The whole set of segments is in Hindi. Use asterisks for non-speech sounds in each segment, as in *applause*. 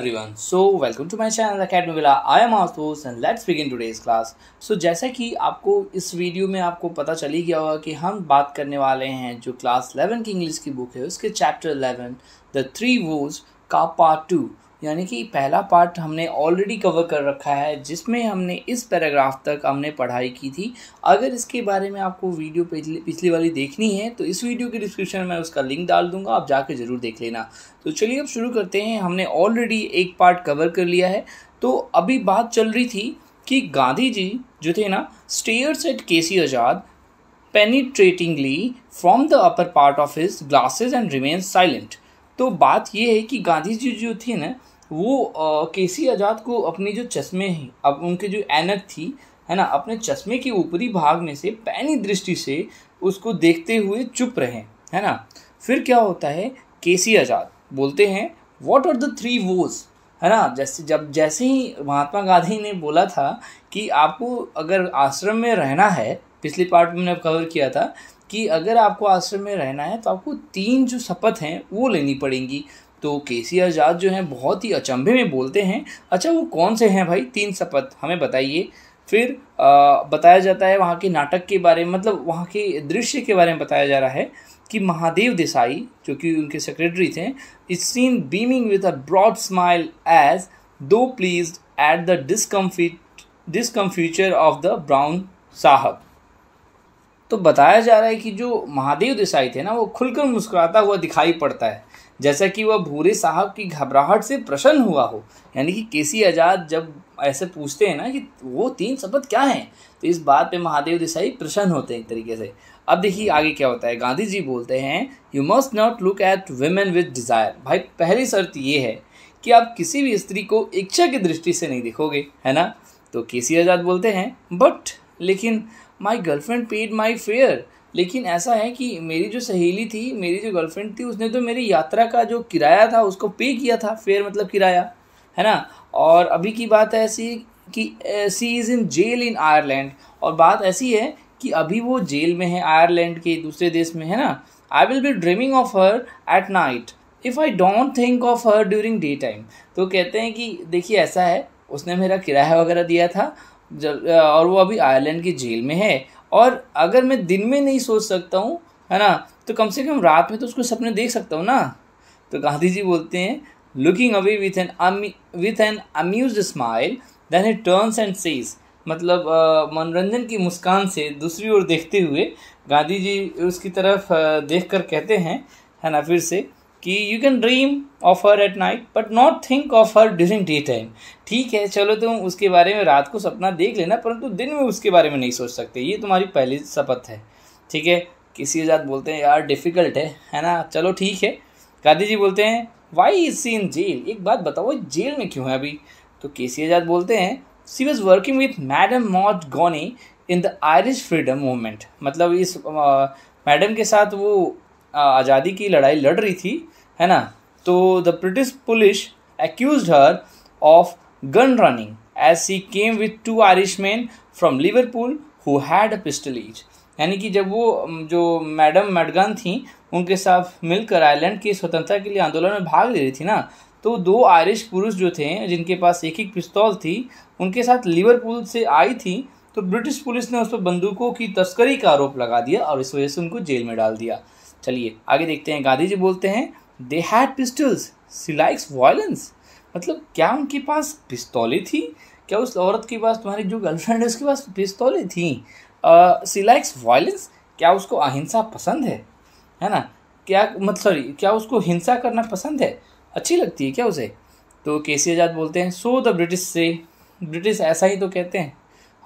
Everyone so welcome to my channel academy villa I am Ashutosh and let's begin today's class so जैसा कि आपको इस वीडियो में आपको पता चल ही गया होगा कि हम बात करने वाले हैं जो क्लास 11 की इंग्लिश की बुक है उसके चैप्टर 11 द थ्री वोज का पार्ट टू यानी कि पहला पार्ट हमने ऑलरेडी कवर कर रखा है जिसमें हमने इस पैराग्राफ तक हमने पढ़ाई की थी अगर इसके बारे में आपको वीडियो पिछली पिछली वाली देखनी है तो इस वीडियो के डिस्क्रिप्शन में उसका लिंक डाल दूंगा आप जाके ज़रूर देख लेना तो चलिए अब शुरू करते हैं हमने ऑलरेडी एक पार्ट कवर कर लिया है तो अभी बात चल रही थी कि गांधी जी जो थे ना stares at K C Azad penetratingly from the upper part of his glasses and remain silent तो बात यह है कि गांधी जी जो थे ना वो के सी आज़ाद को अपनी जो चश्मे हैं अब उनके जो एनक थी है ना अपने चश्मे के ऊपरी भाग में से पैनी दृष्टि से उसको देखते हुए चुप रहे है ना फिर क्या होता है के सी आज़ाद बोलते हैं what are the three vows है ना जैसे जब जैसे ही महात्मा गांधी ने बोला था कि आपको अगर आश्रम में रहना है पिछले पार्ट में मैंने कवर किया था कि अगर आपको आश्रम में रहना है तो आपको तीन जो शपथ हैं वो लेनी पड़ेंगी तो के सी आज़ाद जो हैं बहुत ही अचंभे में बोलते हैं अच्छा वो कौन से हैं भाई तीन शपथ हमें बताइए फिर आ, बताया जाता है वहाँ के नाटक के बारे में मतलब वहाँ के दृश्य के बारे में बताया जा रहा है कि महादेव देसाई जो कि उनके सेक्रेटरी थे is seen beaming with a broad smile as though pleased at the discomfit discomfiture of the brown sahib तो बताया जा रहा है कि जो महादेव देसाई थे ना वो खुलकर मुस्कुराता हुआ दिखाई पड़ता है जैसा कि वह भूरे साहब की घबराहट से प्रसन्न हुआ हो यानी कि केसी आज़ाद जब ऐसे पूछते हैं ना कि वो तीन शपथ क्या हैं तो इस बात पे महादेव देसाई प्रसन्न होते हैं एक तरीके से अब देखिए आगे क्या होता है गांधी जी बोलते हैं you must not look at women with desire भाई पहली शर्त ये है कि आप किसी भी स्त्री को इच्छा की दृष्टि से नहीं देखोगे है ना तो केसी आज़ाद बोलते हैं बट लेकिन my girlfriend paid my fare लेकिन ऐसा है कि मेरी जो सहेली थी मेरी जो गर्लफ्रेंड थी उसने तो मेरी यात्रा का जो किराया था उसको पे किया था फेयर मतलब किराया है ना और अभी की बात है ऐसी कि she is in jail in Ireland और बात ऐसी है कि अभी वो जेल में है आयरलैंड के दूसरे देश में है ना I will be dreaming of her at night if I don't think of her during day time तो कहते हैं कि देखिए ऐसा है उसने मेरा किराया वगैरह दिया था जब और वो अभी आयरलैंड की जेल में है और अगर मैं दिन में नहीं सोच सकता हूँ है ना तो कम से कम रात में तो उसको सपने देख सकता हूँ ना तो गांधी जी बोलते हैं looking away with an with an amused smile then he turns and says मतलब मनोरंजन की मुस्कान से दूसरी ओर देखते हुए गांधी जी उसकी तरफ देख कर कहते हैं है ना फिर से कि you can dream of her at night but not think of her during day time ठीक है चलो तुम तो उसके बारे में रात को सपना देख लेना परंतु दिन में उसके बारे में नहीं सोच सकते ये तुम्हारी पहली शपथ है ठीक है किसी के साथ बोलते हैं यार डिफ़िकल्ट है है ना चलो ठीक है गांधी जी बोलते हैं why is she in jail एक बात बताओ जेल में क्यों है अभी तो के सी आज़ाद बोलते हैं she was working with madam Maud Gonne in the Irish freedom movement मतलब इस मैडम के साथ वो आज़ादी की लड़ाई लड़ रही थी है ना तो the British police accuse her of gun running as she came with two Irish man from Liverpool who had a pistol each यानी कि जब वो जो मैडम मैडगन थी उनके साथ मिलकर आयरलैंड की स्वतंत्रता के लिए आंदोलन में भाग ले रही थी ना तो दो आयरिश पुरुष जो थे जिनके पास एक एक पिस्तौल थी उनके साथ लिवरपूल से आई थी तो ब्रिटिश पुलिस ने उस पर बंदूकों की तस्करी का आरोप लगा दिया और इस वजह से उनको जेल में डाल दिया चलिए आगे देखते हैं गांधी जी बोलते हैं they had pistols she likes violence मतलब क्या उनके पास पिस्तौलें थी क्या उस औरत के पास तुम्हारी जो गर्लफ्रेंड है उसके पास पिस्तौलें थी सी लाइक्स वायलेंस क्या उसको अहिंसा पसंद है है ना क्या मत सॉरी क्या उसको हिंसा करना पसंद है अच्छी लगती है क्या उसे तो के सी आज़ाद बोलते हैं सो द ब्रिटिश से ब्रिटिश ऐसा ही तो कहते हैं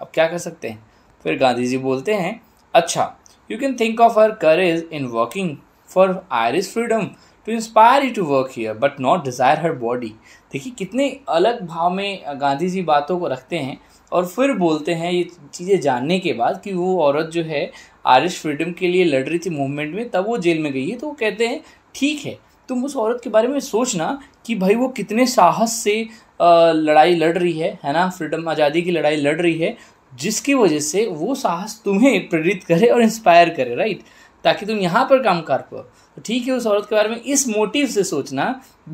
अब क्या कर सकते हैं फिर गांधी जी बोलते हैं अच्छा you can think of her courage in working for Irish freedom to inspire you to work here but not desire her body देखिए कितने अलग भाव में गांधी जी बातों को रखते हैं और फिर बोलते हैं ये चीज़ें जानने के बाद कि वो औरत जो है आयरिश फ्रीडम के लिए लड़ रही थी मूवमेंट में तब वो जेल में गई है तो वो कहते हैं ठीक है तुम उस औरत के बारे में सोचना कि भाई वो कितने साहस से लड़ाई लड़ रही है है ना फ्रीडम आज़ादी की लड़ाई लड़ रही है जिसकी वजह से वो साहस तुम्हें प्रेरित करे और इंस्पायर करे राइट ताकि तुम यहाँ पर काम कर पाओ तो ठीक है उस औरत के बारे में इस मोटिव से सोचना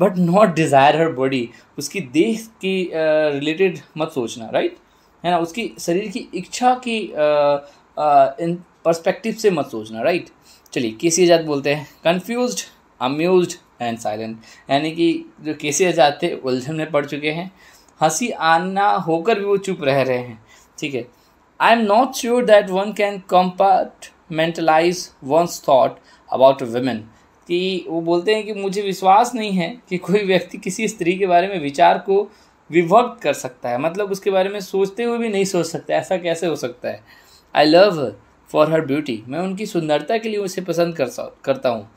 but not desire her body उसकी देह की रिलेटेड uh, मत सोचना राइट है ना उसकी शरीर की इच्छा की इन uh, से मत सोचना राइट चलिए केसी आजाद बोलते हैं कन्फ्यूज अम्यूज एंड साइलेंट यानी कि जो केसी आजाद थे उलझन में पड़ चुके हैं हंसी आना होकर भी वो चुप रह रहे हैं ठीक है I am not sure that one can compartmentalize one's thought about women कि वो बोलते हैं कि मुझे विश्वास नहीं है कि कोई व्यक्ति किसी स्त्री के बारे में विचार को विभक्त कर सकता है मतलब उसके बारे में सोचते हुए भी नहीं सोच सकता ऐसा कैसे हो सकता है I love for her beauty मैं उनकी सुंदरता के लिए उसे पसंद कर करता हूँ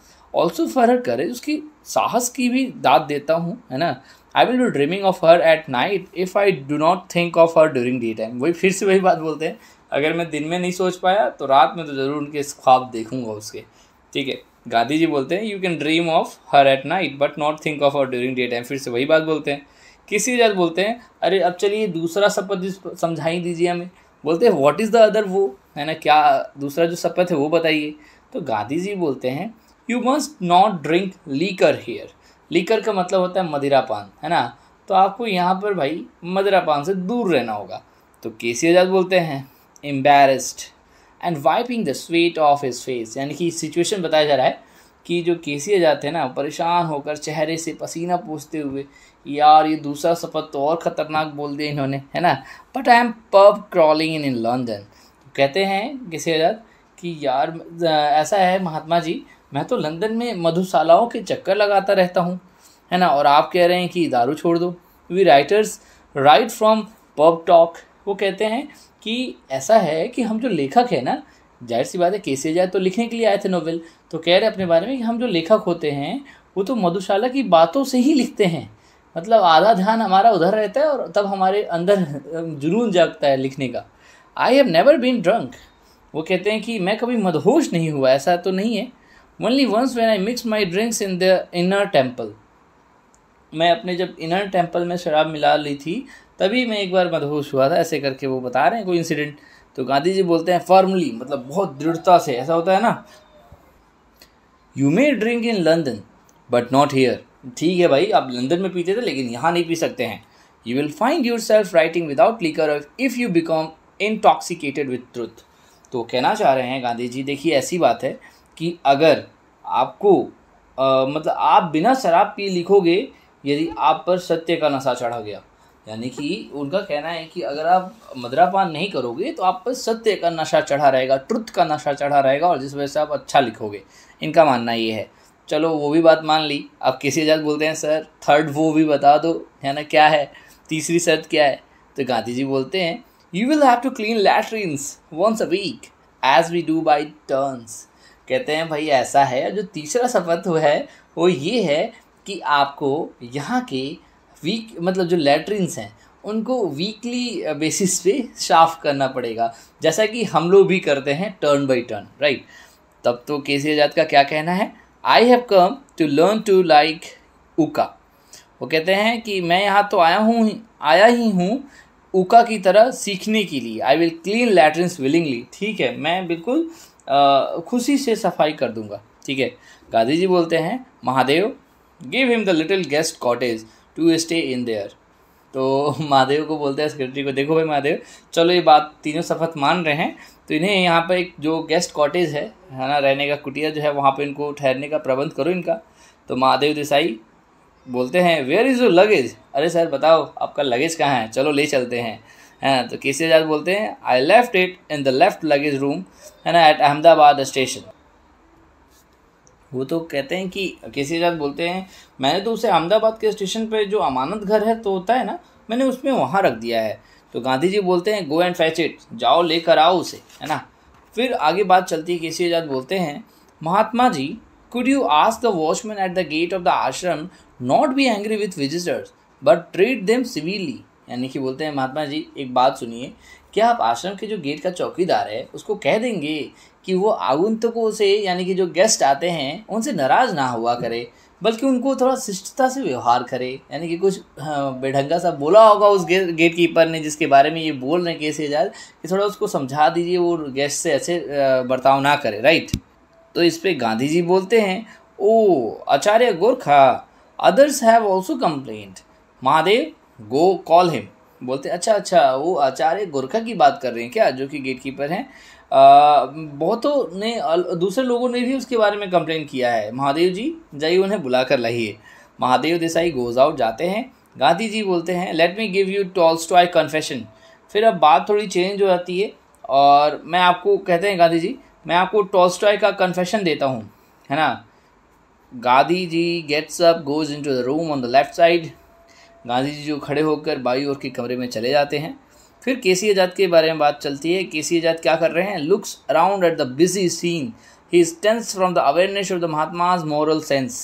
ऑल्सो फॉर हर करेज उसकी साहस की भी दाद देता हूँ है ना I will be dreaming of her at night if I do not think of her during day time वही फिर से वही बात बोलते हैं अगर मैं दिन में नहीं सोच पाया तो रात में तो ज़रूर उनके ख्वाब देखूंगा उसके ठीक है गांधी जी बोलते हैं you can dream of her at night but not think of her during day time फिर से वही बात बोलते हैं किसी जगह बोलते हैं अरे अब चलिए दूसरा शपथ समझाई दीजिए हमें बोलते हैं वॉट इज़ द अदर वो है ना क्या दूसरा जो शपथ है वो बताइए तो गांधी जी बोलते हैं you must not drink liquor here liquor का मतलब होता है मदिरा पान है ना तो आपको यहाँ पर भाई मदिरा पान से दूर रहना होगा तो के सी आज़ाद बोलते हैं embarrassed and wiping the sweat off his face यानी कि सिचुएशन बताया जा रहा है कि जो के सी आज़ाद थे ना परेशान होकर चेहरे से पसीना पूछते हुए यार ये दूसरा सफ़र तो और ख़तरनाक बोल दिया इन्होंने है ना but I am pub crawling in in London कहते हैं के सी आज़ाद कि यार ऐसा है महात्मा जी मैं तो लंदन में मधुशालाओं के चक्कर लगाता रहता हूँ है ना और आप कह रहे हैं कि दारू छोड़ दो we writers write from pub talk वो कहते हैं कि ऐसा है कि हम जो लेखक है ना जाहिर सी बात है कैसे जाए तो लिखने के लिए आए थे नोवेल तो कह रहे अपने बारे में कि हम जो लेखक होते हैं वो तो मधुशाला की बातों से ही लिखते हैं मतलब आधा ध्यान हमारा उधर रहता है और तब हमारे अंदर जुनून जागता है लिखने का I have never been drunk वो कहते हैं कि मैं कभी मदहोश नहीं हुआ ऐसा तो नहीं है only once when I mix my drinks in the inner temple मैं अपने जब इनर टेम्पल में शराब मिला ली थी तभी मैं एक बार मदहोश हुआ था ऐसे करके वो बता रहे हैं कोई इंसिडेंट तो गांधी जी बोलते हैं फॉर्मली मतलब बहुत दृढ़ता से ऐसा होता है ना you may drink in London but not here ठीक है भाई आप लंदन में पीते थे लेकिन यहाँ नहीं पी सकते हैं you will find yourself writing without liquor if you become intoxicated with truth तो कहना चाह रहे हैं गांधी जी देखिए ऐसी बात है कि अगर आपको आ, मतलब आप बिना शराब पिए लिखोगे यदि आप पर सत्य का नशा चढ़ा गया यानी कि उनका कहना है कि अगर आप मदरापान नहीं करोगे तो आप पर सत्य का नशा चढ़ा रहेगा ट्रुथ का नशा चढ़ा रहेगा और जिस वजह से आप अच्छा लिखोगे इनका मानना ये है चलो वो भी बात मान ली आप किसी जात बोलते हैं सर थर्ड वो भी बता दो है ना क्या है तीसरी शर्त क्या है तो गांधी जी बोलते हैं you will have to clean latrines once a week as we do by turns कहते हैं भाई ऐसा है जो तीसरा शपथ हुआ है वो ये है कि आपको यहाँ के वीक मतलब जो लेटरिन्स हैं उनको वीकली बेसिस पे साफ करना पड़ेगा जैसा कि हम लोग भी करते हैं टर्न बाय टर्न राइट तब तो के सी आज़ाद का क्या कहना है I have come to learn to like उका वो कहते हैं कि मैं यहाँ तो आया हूँ आया ही हूँ उका की तरह सीखने के लिए I will clean latrines willingly ठीक है मैं बिल्कुल खुशी से सफाई कर दूंगा ठीक है गांधी जी बोलते हैं Mahadev give him the little guest cottage to stay in there तो *laughs* महादेव को बोलते हैं सेक्रेटरी को देखो भाई महादेव चलो ये बात तीनों शपथ मान रहे हैं तो इन्हें यहाँ पर एक जो गेस्ट कॉटेज है है ना रहने का कुटिया जो है वहाँ पर इनको ठहरने का प्रबंध करो इनका तो महादेव देसाई बोलते हैं वेयर इज़ योर लगेज अरे सर बताओ आपका लगेज कहाँ है चलो ले चलते हैं तो है ना तो केसी आज़ाद बोलते हैं I left it in the left luggage room है ना एट अहमदाबाद स्टेशन वो तो कहते हैं कि केसी आज़ाद बोलते हैं मैंने तो उसे अहमदाबाद के स्टेशन पर जो अमानत घर है तो होता है ना मैंने उसमें वहाँ रख दिया है तो गांधी जी बोलते हैं गो एंड फैच इट जाओ लेकर आओ उसे है ना फिर आगे बात चलती है केसी आज़ाद बोलते हैं Mahatma ji could you ask the watchman at the gate of the ashram not be angry with visitors but treat them civilly यानी कि बोलते हैं महात्मा जी एक बात सुनिए क्या आप आश्रम के जो गेट का चौकीदार है उसको कह देंगे कि वो आगुंतकों से यानी कि जो गेस्ट आते हैं उनसे नाराज़ ना हुआ करे बल्कि उनको थोड़ा शिष्टता से व्यवहार करे यानी कि कुछ हाँ, बेढंगा सा बोला होगा उस गेट गेट कीपर ने जिसके बारे में ये बोल रहे हैं कैसे एजाज कि थोड़ा उसको समझा दीजिए वो गेस्ट से ऐसे बर्ताव ना करे राइट तो इस पर गांधी जी बोलते हैं O Acharya Gorakha others have also complained Mahadev go call him बोलते अच्छा अच्छा वो आचार्य गोरखा की बात कर रहे हैं क्या जो कि गेट कीपर हैं बहुतों ने दूसरे लोगों ने भी उसके बारे में कंप्लेन किया है महादेव जी जाइए उन्हें बुला कर लाइए महादेव देसाई गोज आउट जाते हैं गांधी जी बोलते हैं let me give you a confession फिर अब बात थोड़ी चेंज हो जाती है और मैं आपको कहते हैं गांधी जी मैं आपको टॉल्स्टॉय का कन्फेशन देता हूँ है ना Gandhi ji gets up goes into the room on the left side Gandhi ji जो खड़े होकर बाई और के कमरे में चले जाते हैं फिर के सी आज़ाद के बारे में बात चलती है के सी आज़ाद क्या कर रहे हैं looks around at the busy scene he is tense from the awareness of the Mahatma's moral sense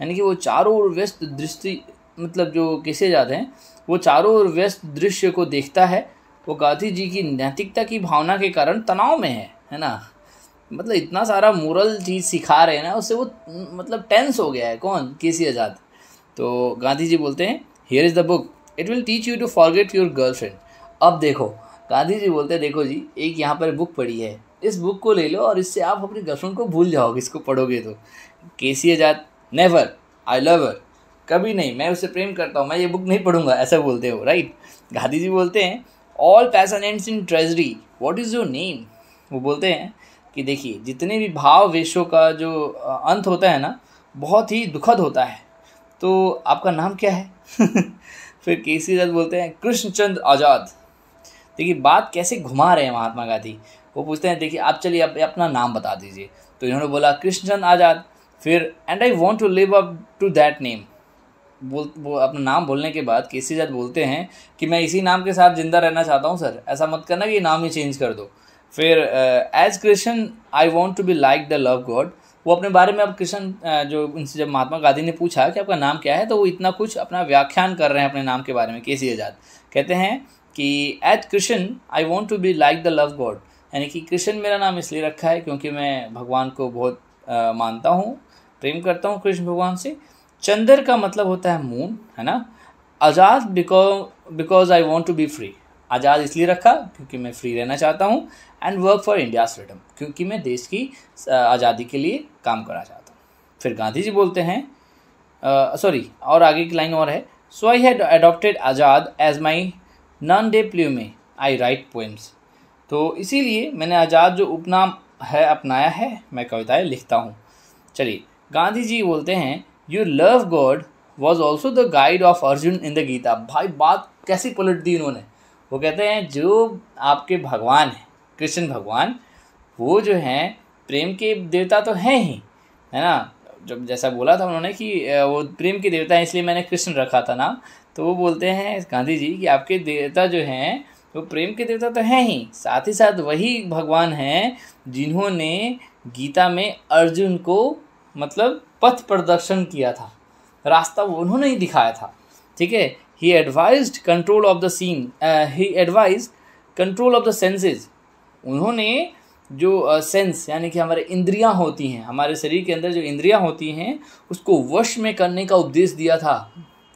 यानी कि वो चारों ओर व्यस्त दृष्टि मतलब जो के सी आज़ाद हैं वो चारों ओर व्यस्त दृश्य को देखता है वो गांधी जी की नैतिकता की भावना के कारण तनाव में है है ना मतलब इतना सारा मोरल चीज़ सिखा रहे हैं ना उससे वो मतलब टेंस हो गया है कौन के सी आज़ाद तो गांधी जी बोलते हैं here is the book it will teach you to forget your girlfriend अब देखो गांधी जी बोलते हैं देखो जी एक यहाँ पर बुक पड़ी है इस बुक को ले लो और इससे आप अपनी गर्लफ्रेंड को भूल जाओगे इसको पढ़ोगे तो सी आजाद नेवर आई लव हर कभी नहीं मैं उसे प्रेम करता हूँ मैं ये बुक नहीं पढ़ूंगा ऐसा बोलते हो राइट गांधी जी बोलते हैं all passion ends in treasury what is your name वो बोलते हैं कि देखिए जितने भी भाव वेशों का जो अंत होता है ना बहुत ही दुखद होता है तो आपका नाम क्या है *laughs* फिर केसी दत्त बोलते हैं कृष्णचंद्र आज़ाद देखिए बात कैसे घुमा रहे हैं महात्मा गांधी वो पूछते हैं देखिए आप चलिए आप अपना नाम बता दीजिए तो इन्होंने बोला कृष्णचंद आज़ाद फिर and I want to live up to that name बोल वो अपना नाम बोलने के बाद केसी जज बोलते हैं कि मैं इसी नाम के साथ ज़िंदा रहना चाहता हूँ सर ऐसा मत करना कि नाम ही चेंज कर दो फिर as Christian I want to be like the love god वो अपने बारे में अब कृष्ण जो उनसे जब महात्मा गांधी ने पूछा कि आपका नाम क्या है तो वो इतना कुछ अपना व्याख्यान कर रहे हैं अपने नाम के बारे में के सी आज़ाद कहते हैं कि at Krishna I want to be like the love god यानी कि कृष्ण मेरा नाम इसलिए रखा है क्योंकि मैं भगवान को बहुत मानता हूँ प्रेम करता हूँ कृष्ण भगवान से चंद्र का मतलब होता है मून है ना Azad because because I want to be free Azad इसलिए रखा क्योंकि मैं फ्री रहना चाहता हूँ and work for India freedom क्योंकि मैं देश की आज़ादी के लिए काम करना चाहता हूँ फिर गांधी जी बोलते हैं सॉरी और आगे की लाइन और है so I had adopted Azad as my nom de plume में आई राइट पोएम्स तो इसीलिए मैंने आज़ाद जो उपनाम है अपनाया है मैं कविताएं लिखता हूँ चलिए गांधी जी बोलते हैं you love God was also the guide of Arjun in the Gita भाई बात कैसी पलट दी उन्होंने वो कहते हैं जो आपके भगवान हैं कृष्ण भगवान वो जो हैं प्रेम के देवता तो हैं ही है ना जब जैसा बोला था उन्होंने कि वो प्रेम के देवता हैं इसलिए मैंने कृष्ण रखा था नाम तो वो बोलते हैं गांधी जी कि आपके देवता जो हैं वो प्रेम के देवता तो हैं ही साथ ही साथ वही भगवान हैं जिन्होंने गीता में अर्जुन को मतलब पथ प्रदर्शन किया था रास्ता उन्होंने ही दिखाया था ठीक है He advised control of the scene. Uh, he advised control of the senses. उन्होंने जो सेंस uh, यानी कि हमारे इंद्रियां होती हैं हमारे शरीर के अंदर जो इंद्रियां होती हैं उसको वश में करने का उपदेश दिया था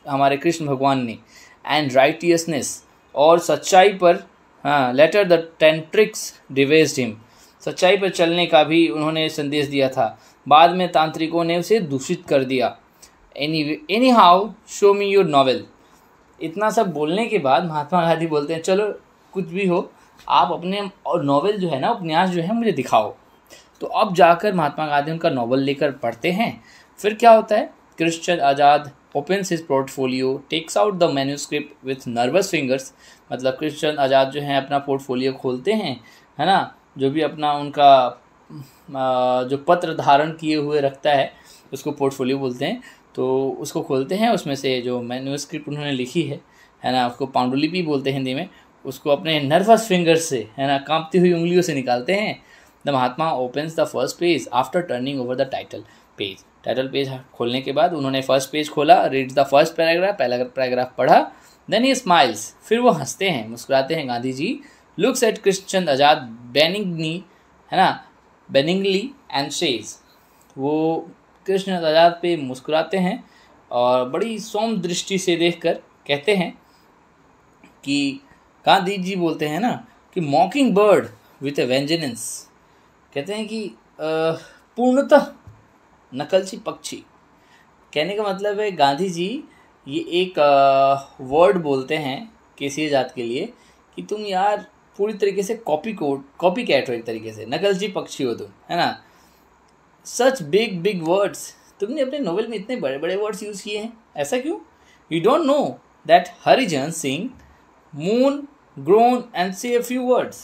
हमारे कृष्ण भगवान ने एंड राइटियसनेस और सच्चाई पर हाँ later the tantrics devised him सच्चाई पर चलने का भी उन्होंने संदेश दिया था बाद में तांत्रिकों ने उसे दूषित कर दिया any anyhow show me your novel इतना सब बोलने के बाद महात्मा गांधी बोलते हैं चलो कुछ भी हो आप अपने और नॉवल जो है ना उपन्यास जो है मुझे दिखाओ तो अब जाकर महात्मा गांधी उनका नॉवल लेकर पढ़ते हैं फिर क्या होता है Krishan Azad opens his portfolio takes out the manuscript with nervous fingers मतलब क्रिश्चन आज़ाद जो है अपना पोर्टफोलियो खोलते हैं है ना जो भी अपना उनका जो पत्र धारण किए हुए रखता है उसको पोर्टफोलियो बोलते हैं तो उसको खोलते हैं उसमें से जो मैन्यूस्क्रिप्ट उन्होंने लिखी है है ना उसको पांडुलिपि बोलते हैं हिंदी में उसको अपने नर्वस फिंगर्स से है ना कांपती हुई उंगलियों से निकालते हैं the Mahatma opens the first page after turning over the title page title page खोलने के बाद उन्होंने फर्स्ट पेज खोला रीड द फर्स्ट पैराग्राफ पहला पैराग्राफ पढ़ा देन ये स्माइल्स फिर वो हंसते हैं मुस्कुराते हैं Gandhi ji looks at Krishan Azad benignly है ना बेनिंगली एंड शेज वो कृष्ण आज़ाद पे मुस्कुराते हैं और बड़ी सोम दृष्टि से देखकर कहते हैं कि गांधी जी बोलते हैं ना कि मॉकिंग बर्ड विथ ए वेंजनेंस कहते हैं कि पूर्णतः नकलची पक्षी कहने का मतलब है गांधी जी ये एक वर्ड बोलते हैं केसी आज़ाद के लिए कि तुम यार पूरी तरीके से कॉपी कोड कॉपी कैट हो एक तरीके से नकलची पक्षी हो तुम है ना सच बिग बिग वर्ड्स तुमने अपने नॉवल में इतने बड़े बड़े वर्ड्स यूज़ किए हैं ऐसा क्यों you don't know that Harijan Singh moan groan and say few words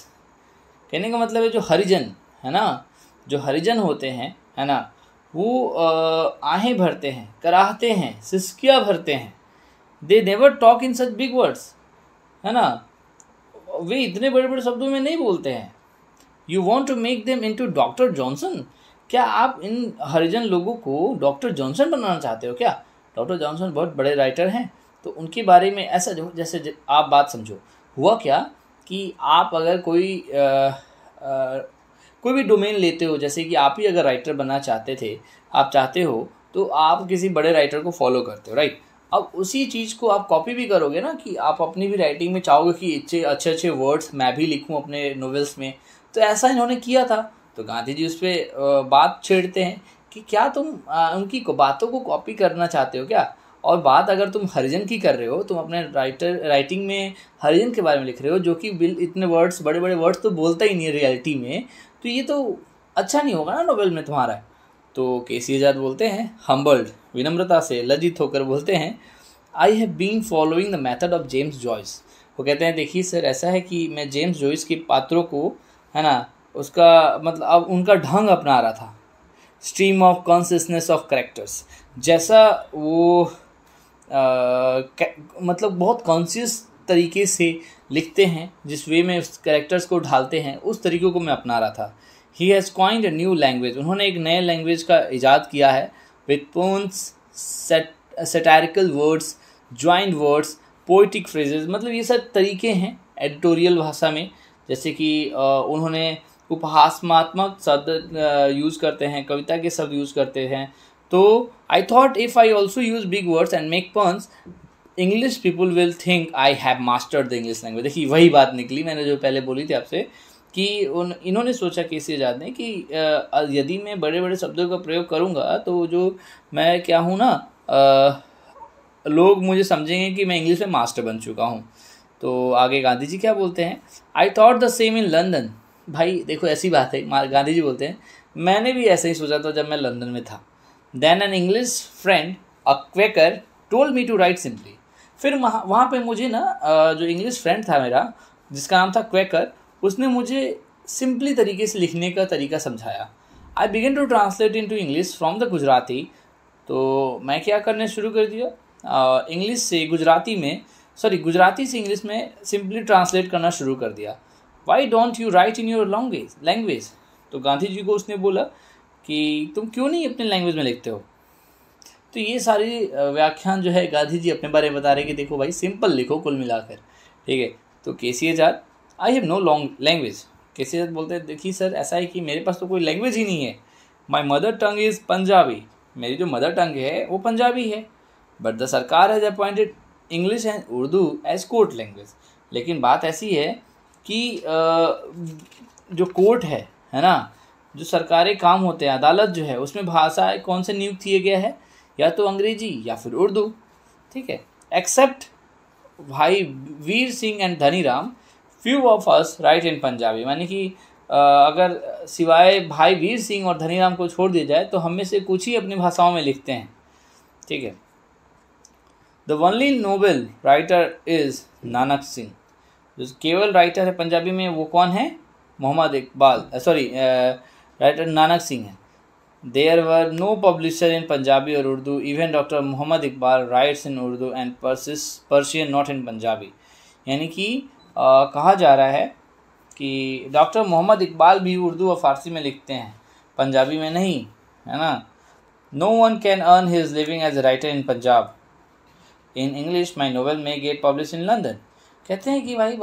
कहने का मतलब है जो हरिजन है ना जो हरिजन होते हैं है ना वो आहें भरते हैं कराहते हैं सिस्किया भरते हैं they never talk in such big words है ना वे इतने बड़े बड़े शब्दों में नहीं बोलते हैं you want to make them into doctor Johnson क्या आप इन हरिजन लोगों को डॉक्टर जॉनसन बनाना चाहते हो क्या डॉक्टर जॉनसन बहुत बड़े राइटर हैं तो उनके बारे में ऐसा जो जैसे आप बात समझो हुआ क्या कि आप अगर कोई आ, आ, कोई भी डोमेन लेते हो जैसे कि आप ही अगर राइटर बनना चाहते थे आप चाहते हो तो आप किसी बड़े राइटर को फॉलो करते हो राइट अब उसी चीज़ को आप कॉपी भी करोगे ना कि आप अपनी भी राइटिंग में चाहोगे कि अच्छे अच्छे अच्छे वर्ड्स मैं भी लिखूं अपने नोवेल्स में तो ऐसा इन्होंने किया था तो गांधी जी उस पर बात छेड़ते हैं कि क्या तुम उनकी बातों को कॉपी करना चाहते हो क्या और बात अगर तुम हरिजन की कर रहे हो तुम अपने राइटर राइटिंग में हरिजन के बारे में लिख रहे हो जो कि बिल इतने वर्ड्स बड़े बड़े वर्ड्स तो बोलता ही नहीं है रियलिटी में तो ये तो अच्छा नहीं होगा ना नोवेल में तुम्हारा तो के सी आज़ाद बोलते हैं हम्बल्ड विनम्रता से लज्जित होकर बोलते हैं I have been following the method of James Joyce वो कहते हैं देखिए सर ऐसा है कि मैं जेम्स जॉइस के पात्रों को है ना उसका मतलब अब उनका ढंग अपना रहा था stream of consciousness of characters जैसा वो आ, मतलब बहुत कॉन्शियस तरीके से लिखते हैं जिस वे में उस करेक्टर्स को ढालते हैं उस तरीक़ों को मैं अपना रहा था he has coined a new language उन्होंने एक नए लैंग्वेज का इजाद किया है with puns satirical words joint words poetic phrases मतलब ये सब तरीके हैं एडिटोरियल भाषा में जैसे कि उन्होंने उपहासमात्मक शब्द यूज़ करते हैं कविता के शब्द यूज़ करते हैं तो I thought if I also use big words and make puns English people will think I have mastered the English language देखिए वही बात निकली मैंने जो पहले बोली थी आपसे कि उन इन्होंने सोचा कि इसी आज़ाद ने कि यदि मैं बड़े बड़े शब्दों का प्रयोग करूँगा तो जो मैं क्या हूँ ना आ, लोग मुझे समझेंगे कि मैं इंग्लिश में मास्टर बन चुका हूँ तो आगे गांधी जी क्या बोलते हैं I thought the same in London भाई देखो ऐसी बात है गांधी जी बोलते हैं मैंने भी ऐसा ही सोचा था जब मैं लंदन में था then an English friend a Quaker told me to write simply फिर वहाँ वहाँ पर मुझे ना जो इंग्लिश फ्रेंड था मेरा जिसका नाम था क्वेकर उसने मुझे सिंपली तरीके से लिखने का तरीका समझाया I begin to translate into English from the Gujarati तो मैं क्या करने शुरू कर दिया इंग्लिश से गुजराती में सॉरी गुजराती से इंग्लिश में सिंपली ट्रांसलेट करना शुरू कर दिया why don't you write in your language language तो गांधी जी को उसने बोला कि तुम क्यों नहीं अपने लैंग्वेज में लिखते हो तो ये सारी व्याख्यान जो है गांधी जी अपने बारे में बता रहे कि देखो भाई सिंपल लिखो कुल मिलाकर ठीक है तो K C H I have no long language K C H बोलते हैं देखिए सर ऐसा है कि मेरे पास तो कोई लैंग्वेज ही नहीं है my mother tongue is Punjabi मेरी जो मदर टंग है वो पंजाबी है but the sarkar has appointed English and Urdu as court language लेकिन बात ऐसी है कि जो कोर्ट है है ना जो सरकारी काम होते हैं अदालत जो है उसमें भाषा कौन से नियुक्त किए गया है या तो अंग्रेजी या फिर उर्दू ठीक है एक्सेप्ट भाई वीर Singh and Dhani Ram few of us write in Punjabi यानी कि अगर सिवाय भाई वीर सिंह और धनी राम को छोड़ दिया जाए तो हम में से कुछ ही अपनी भाषाओं में लिखते हैं ठीक है the only novel writer is Nanak Singh जो केवल राइटर है पंजाबी में वो कौन है मोहम्मद इकबाल सॉरी राइटर नानक सिंह है there were no publisher in Punjabi और Urdu even doctor Mohammad Iqbal writes in Urdu and Persian Persian not in Punjabi यानी कि कहा जा रहा है कि डॉक्टर मोहम्मद इकबाल भी उर्दू और फारसी में लिखते हैं पंजाबी में नहीं है ना no one can earn his living as a writer in Punjab in English my novel may get publish in London कहते हैं कि भाई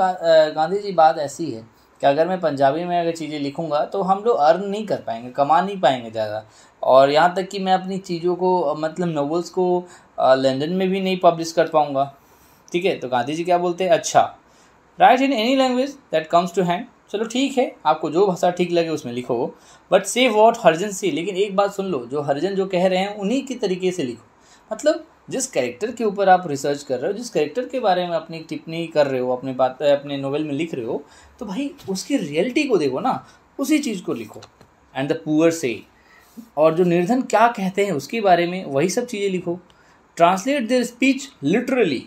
गांधी जी बात ऐसी है कि अगर मैं पंजाबी में अगर चीज़ें लिखूँगा तो हम लोग अर्न नहीं कर पाएंगे कमा नहीं पाएंगे ज़्यादा और यहाँ तक कि मैं अपनी चीज़ों को मतलब नोवेल्स को लंदन में भी नहीं पब्लिश कर पाऊँगा ठीक है तो गांधी जी क्या बोलते हैं अच्छा write in any language that comes to hand चलो ठीक है आपको जो भाषा ठीक लगे उसमें लिखो बट से वॉट हर्जन सी लेकिन एक बात सुन लो जो हर्जन जो कह रहे हैं उन्हीं के तरीके से लिखो मतलब जिस कैरेक्टर के ऊपर आप रिसर्च कर रहे हो जिस कैरेक्टर के बारे में अपनी टिप्पणी कर रहे हो अपने बात अपने नोवेल में लिख रहे हो तो भाई उसकी रियलिटी को देखो ना उसी चीज़ को लिखो एंड द पुअर से और जो निर्धन क्या कहते हैं उसके बारे में वही सब चीज़ें लिखो ट्रांसलेट देर स्पीच लिटरली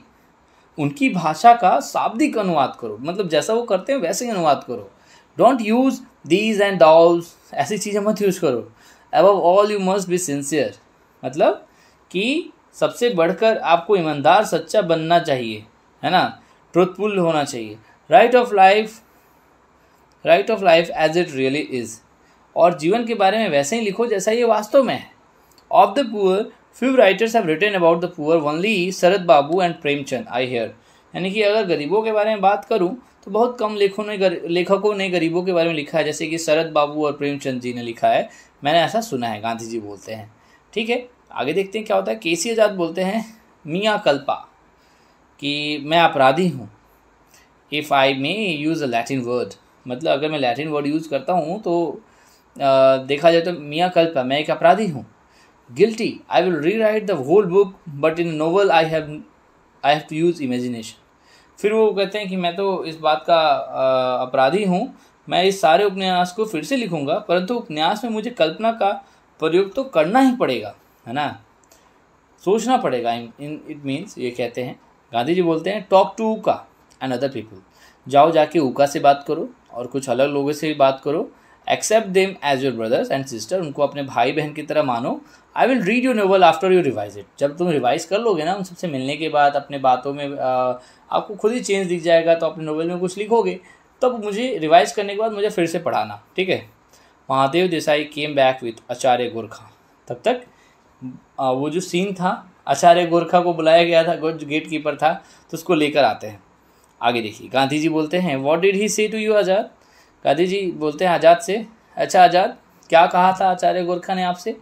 उनकी भाषा का शाब्दिक अनुवाद करो मतलब जैसा वो करते हैं वैसे ही अनुवाद करो don't use these and dolls ऐसी चीज़ें मत यूज़ करो above all you must be sincere मतलब कि सबसे बढ़कर आपको ईमानदार सच्चा बनना चाहिए है ना ट्रुथफुल होना चाहिए write of life write of life as it really is और जीवन के बारे में वैसे ही लिखो जैसा ये वास्तव में है of the poor few writers have written about the poor only Sharat Babu and Premchand I hear यानी कि अगर गरीबों के बारे में बात करूं तो बहुत कम लेखों ने गर, लेखकों ने गरीबों के बारे में लिखा है जैसे कि शरद बाबू और प्रेमचंद जी ने लिखा है मैंने ऐसा सुना है गांधी जी बोलते हैं ठीक है आगे देखते हैं क्या होता है के सी आज़ाद बोलते हैं मियाँ कल्पा कि मैं अपराधी हूँ if I may use a Latin word मतलब अगर मैं लैटिन वर्ड यूज़ करता हूँ तो आ, देखा जाए तो मियाँ कल्पा मैं एक अपराधी हूँ guilty I will rewrite the whole book but in novel I have I have to use imagination फिर वो कहते हैं कि मैं तो इस बात का अपराधी हूँ मैं इस सारे उपन्यास को फिर से लिखूँगा परंतु उपन्यास में मुझे कल्पना का प्रयोग तो करना ही पड़ेगा है ना सोचना पड़ेगा इन इट मीन्स ये कहते हैं गांधी जी बोलते हैं talk to Uka and other people जाओ जाके ऊका से बात करो और कुछ अलग लोगों से भी बात करो accept them as your brothers and sister उनको अपने भाई बहन की तरह मानो I will read you novel after you revise it जब तुम रिवाइज कर लोगे ना उन सबसे मिलने के बाद अपने बातों में आ, आपको खुद ही चेंज दिख जाएगा तो अपने नोवेल में कुछ लिखोगे तब मुझे रिवाइज करने के बाद मुझे फिर से पढ़ाना ठीक है Mahadev Desai came back with Acharya Gorakha तब तक वो जो सीन था आचार्य गोरखा को बुलाया गया था जो गेट कीपर था तो उसको लेकर आते हैं आगे देखिए गांधी जी बोलते हैं what did he say to you Azad Gandhi ji बोलते हैं आज़ाद से अच्छा आज़ाद क्या कहा था आचार्य गोरखा ने आपसे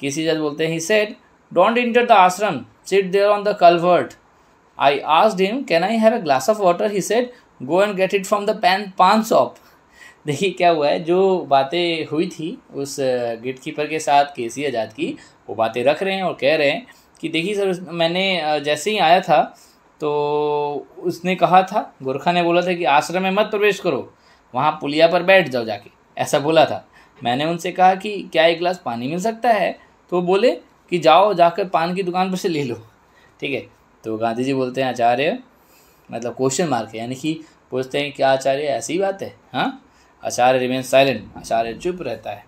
किसी जज बोलते हैं he said don't enter the ashram sit there on the culvert I asked him can I have a glass of water he said go and get it from the pan paan shop देखिए क्या हुआ है जो बातें हुई थी उस गेट कीपर के साथ के सी आज़ाद की वो बातें रख रहे हैं और कह रहे हैं कि देखिए सर मैंने जैसे ही आया था तो उसने कहा था गोरखा ने बोला था कि आश्रम में मत प्रवेश करो वहाँ पुलिया पर बैठ जाओ जाके ऐसा बोला था मैंने उनसे कहा कि क्या एक गिलास पानी मिल सकता है तो बोले कि जाओ जाकर पान की दुकान पर से ले लो ठीक है तो गांधी जी बोलते हैं आचार्य मतलब क्वेश्चन मार्क यानी कि पूछते हैं क्या आचार्य ऐसी बात है हाँ आचार्य रिमेन साइलेंट आचार्य चुप रहता है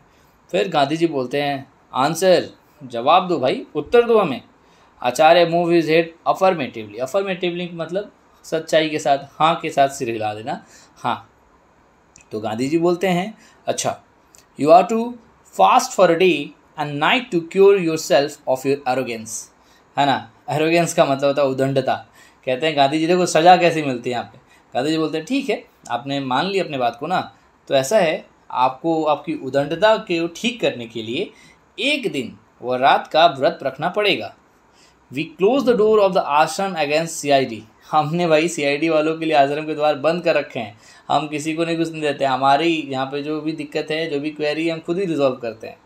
फिर गांधी जी बोलते हैं आंसर जवाब दो भाई उत्तर दो हमें Acharya move his head affirmatively affirmatively मतलब सच्चाई के साथ हाँ के साथ सिर हिला देना हाँ तो गांधी जी बोलते हैं अच्छा you are to fast for a day and night to cure yourself of your arrogance है ना एरोगेंस का मतलब होता है उदंडता कहते हैं गांधी जी देखो सजा कैसी मिलती है यहाँ पे गांधी जी बोलते हैं ठीक है आपने मान ली अपने बात को ना तो ऐसा है आपको आपकी उदंडता को ठीक करने के लिए एक दिन व रात का व्रत रखना पड़ेगा we close the door of the ashram against डी हमने भाई डी वालों के लिए आश्रम के द्वार बंद कर रखे हैं हम किसी को नहीं कुछ नहीं देते हमारी यहाँ पे जो भी दिक्कत है जो भी क्वेरी हम खुद ही रिजॉल्व करते हैं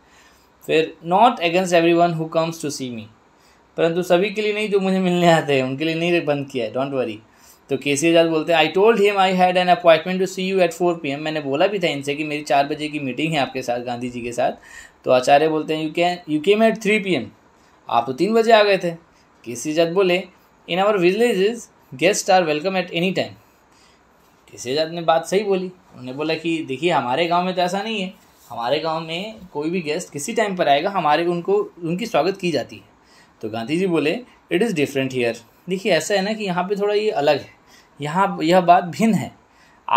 फिर not against everyone who comes to see me परंतु सभी के लिए नहीं जो मुझे मिलने आते हैं उनके लिए नहीं बंद किया है डोंट वरी तो के सी आज़ाद बोलते हैं I told him I had an appointment to see you at four P M मैंने बोला भी था इनसे कि मेरी चार बजे की मीटिंग है आपके साथ गांधी जी के साथ तो आचार्य बोलते हैं you can you came at three P M आप तो तीन बजे आ गए थे के सी आज़ाद बोले in our village guest are welcome at any time K C आज़ाद ने बात सही बोली उन्होंने बोला कि देखिए हमारे गाँव में तो ऐसा नहीं है हमारे गाँव में कोई भी गेस्ट किसी टाइम पर आएगा हमारे उनको उनकी स्वागत की जाती है तो गांधी जी बोले इट इज़ डिफरेंट हीयर देखिए ऐसा है ना कि यहाँ पे थोड़ा ये अलग है यहाँ यह बात भिन्न है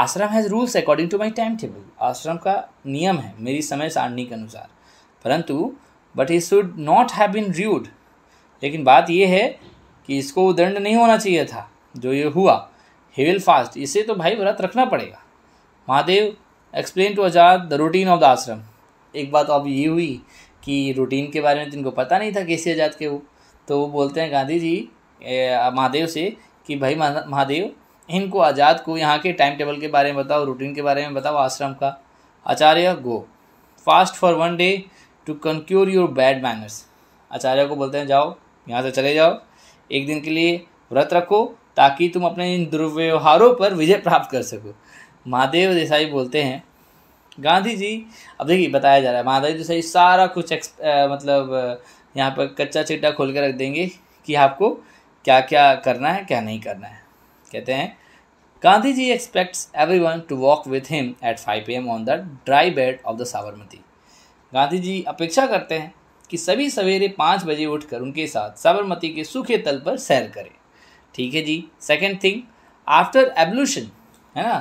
ashram has rules according to my time table ashram का नियम है मेरी समय सारणी के अनुसार परंतु but he should not have been rude लेकिन बात यह है कि इसको दंड नहीं होना चाहिए था जो ये हुआ ही विल फास्ट इसे तो भाई व्रत रखना पड़ेगा Mahadev explain to Azad the routine of the ashram एक बात अब ये हुई कि रूटीन के बारे में तो इनको पता नहीं था कैसे आज़ाद के वो तो वो बोलते हैं गांधी जी महादेव से कि भाई महादेव इनको आज़ाद को यहाँ के टाइम टेबल के बारे में बताओ रूटीन के बारे में बताओ आश्रम का Acharya go fast for one day to conquer your bad manners Acharya को बोलते हैं जाओ यहाँ से चले जाओ एक दिन के लिए व्रत रखो ताकि तुम अपने इन दुर्व्यवहारों पर विजय प्राप्त कर सको महादेव देसाई बोलते हैं गांधी जी अब देखिए बताया जा रहा है महादेव देसाई सारा कुछ एक्स आ, मतलब यहाँ पर कच्चा चिट्टा खोल के रख देंगे कि आपको क्या क्या करना है क्या नहीं करना है कहते हैं Gandhi ji expects everyone to walk with him at five P M on the dry bed of the Sabarmati Gandhi ji अपेक्षा करते हैं कि सभी सवेरे पाँच बजे उठकर उनके साथ साबरमती के सूखे तल पर सैर करें ठीक है ji second thing after ablution है ना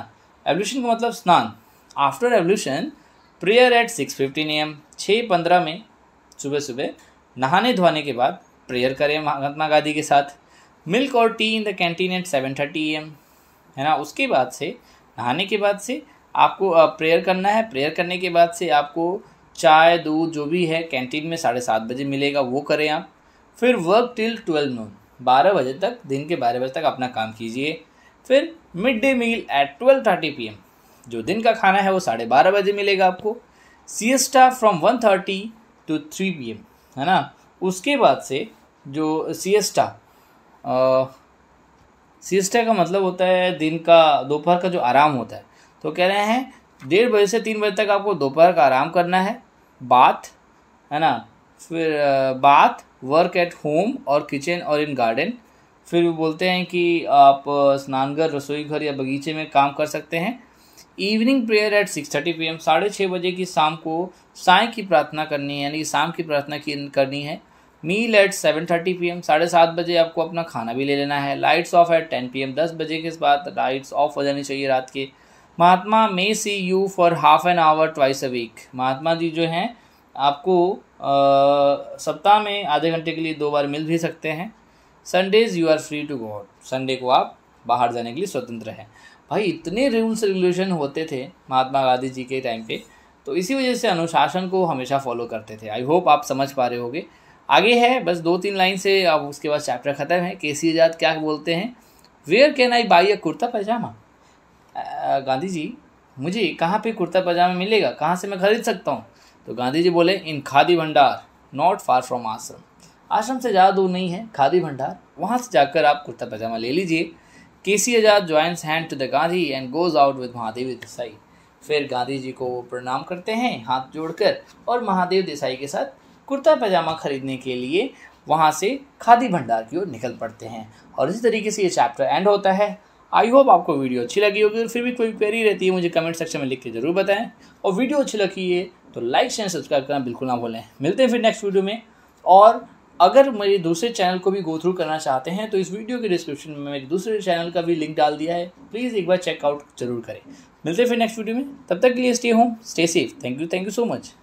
एवल्यूशन का मतलब स्नान after ablution prayer at six fifteen A M छः पंद्रह में सुबह सुबह नहाने धोने के बाद प्रेयर करें महात्मा गांधी के साथ मिल्क और tea in the canteen at seven thirty M है ना उसके बाद से नहाने के बाद से आपको प्रेयर करना है प्रेयर करने के बाद से आपको चाय दूध जो भी है कैंटीन में साढ़े सात बजे मिलेगा वो करें आप फिर वर्क टिल ट्वेल्व नून बारह बजे तक दिन के बारह बजे तक अपना काम कीजिए फिर midday meal at twelve thirty P M जो दिन का खाना है वो साढ़े बारह बजे मिलेगा आपको siesta from one thirty to three P M है ना उसके बाद से जो सी टा सीस्टे का मतलब होता है दिन का दोपहर का जो आराम होता है तो कह रहे हैं डेढ़ बजे से तीन बजे तक आपको दोपहर का आराम करना है बाथ है ना फिर बात वर्क एट होम और किचन और इन गार्डन फिर वो बोलते हैं कि आप स्नानघर रसोई घर या बगीचे में काम कर सकते हैं evening prayer at six thirty P M साढ़े छः बजे की शाम को साय की प्रार्थना करनी है यानी कि शाम की प्रार्थना की करनी है meal at seven thirty P M साढ़े सात बजे आपको अपना खाना भी ले लेना है lights off at ten P M दस बजे के बाद लाइट्स ऑफ हो जानी चाहिए रात के Mahatma may see you for half an hour twice a week Mahatma ji जो हैं आपको सप्ताह में आधे घंटे के लिए दो बार मिल भी सकते हैं Sundays you are free to go out Sunday को आप बाहर जाने के लिए स्वतंत्र हैं भाई इतने रूल्स रेगुलेशन होते थे महात्मा गांधी जी के टाइम पे तो इसी वजह से अनुशासन को हमेशा फॉलो करते थे आई होप आप समझ पा रहे होगे आगे है बस दो तीन लाइन से अब उसके बाद चैप्टर ख़त्म है के सी आज़ाद क्या बोलते हैं where can I buy a kurta pajama Gandhi ji मुझे कहाँ पे कुर्ता पैजामा मिलेगा कहाँ से मैं खरीद सकता हूँ तो गांधी जी बोले इन खादी भंडार नॉट फार फ्रॉम आश्रम आश्रम से ज़्यादा दूर नहीं है खादी भंडार वहाँ से जाकर आप कुर्ता पैजामा ले लीजिए K C Azad joins hand to the Gandhi and goes out with Mahadev Desai फिर गांधी जी को वो प्रणाम करते हैं हाथ जोड़कर और महादेव देसाई के साथ कुर्ता पैजामा ख़रीदने के लिए वहाँ से खादी भंडार की ओर निकल पड़ते हैं और इसी तरीके से ये चैप्टर एंड होता है आई होप आपको वीडियो अच्छी लगी होगी और फिर भी कोई क्वेरी रहती है मुझे कमेंट सेक्शन में लिख के ज़रूर बताएं और वीडियो अच्छी लगी है तो लाइक शेयर सब्सक्राइब करना बिल्कुल ना भूलें मिलते हैं फिर नेक्स्ट वीडियो में और अगर मेरे दूसरे चैनल को भी गो थ्रू करना चाहते हैं तो इस वीडियो के डिस्क्रिप्शन में मेरे दूसरे चैनल का भी लिंक डाल दिया है प्लीज़ एक बार चेकआउट जरूर करें मिलते हैं फिर नेक्स्ट वीडियो में तब तक के लिए stay home stay safe thank you thank you so much